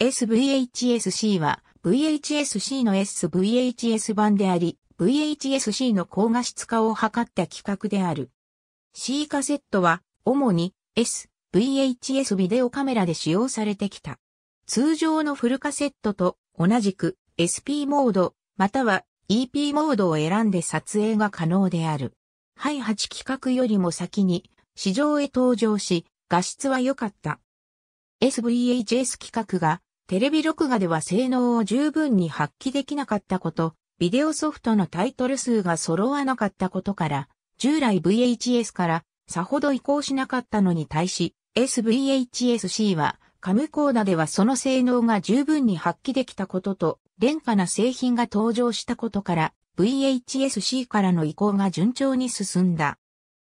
SVHS-C は VHS-C の SVHS 版であり、VHS-C の高画質化を図った規格である。C カセットは主に SVHS ビデオカメラで使用されてきた。通常のフルカセットと同じく SP モードまたは EP モードを選んで撮影が可能である。ハイ8規格よりも先に市場へ登場し、画質は良かった。SVHS 規格がテレビ録画では性能を十分に発揮できなかったこと、ビデオソフトのタイトル数が揃わなかったことから、従来 VHS からさほど移行しなかったのに対し、SVHS-C は、カムコーダではその性能が十分に発揮できたことと、廉価な製品が登場したことから、VHS-C からの移行が順調に進んだ。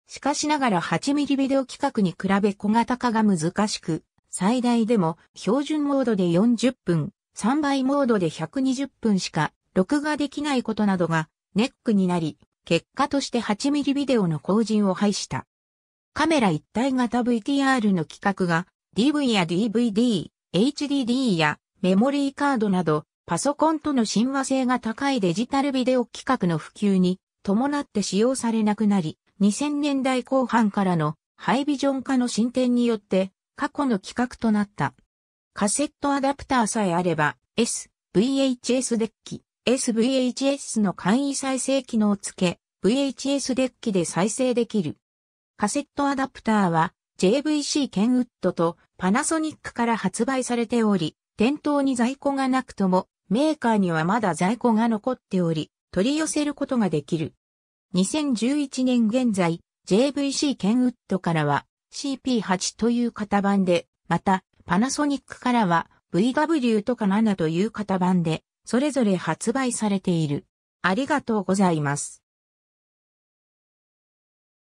しかしながら 8mm ビデオ規格に比べ小型化が難しく、最大でも標準モードで40分、3倍モードで120分しか録画できないことなどがネックになり、結果として 8mm ビデオの後陣を排した。カメラ一体型 VTR の規格が DV や DVD、HDD やメモリーカードなどパソコンとの親和性が高いデジタルビデオ規格の普及に伴って使用されなくなり、2000年代後半からのハイビジョン化の進展によって過去の規格となった。カセットアダプターさえあれば、S、VHS デッキ、SVHS の簡易再生機能をつけ、VHS デッキで再生できる。カセットアダプターは JVC ケンウッドとパナソニックから発売されており、店頭に在庫がなくともメーカーにはまだ在庫が残っており、取り寄せることができる。2011年現在、JVC ケンウッドからは CP8 という型番で、また、パナソニックからは VW とか7という型番で、それぞれ発売されている。ありがとうございます。